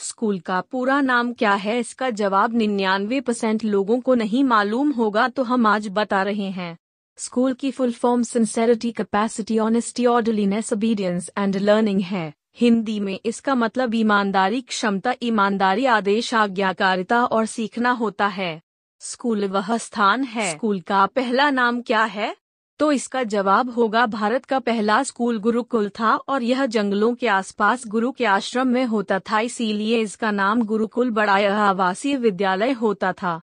school का पूरा नाम क्या है इसका जवाब निन्यानवे परसेंट लोगों को नहीं मालूम होगा तो हम आज बता रहे हैं स्कूल की full form sincerity capacity honesty orderliness obedience and learning है हिंदी में इसका मतलब ईमानदारी क्षमता ईमानदारी आदेश आज्ञाकारिता और सीखना होता है स्कूल वह स्थान है स्कूल का पहला नाम क्या है तो इसका जवाब होगा भारत का पहला स्कूल गुरुकुल था और यह जंगलों के आसपास गुरु के आश्रम में होता था इसीलिए इसका नाम गुरुकुल बड़ा आवासीय विद्यालय होता था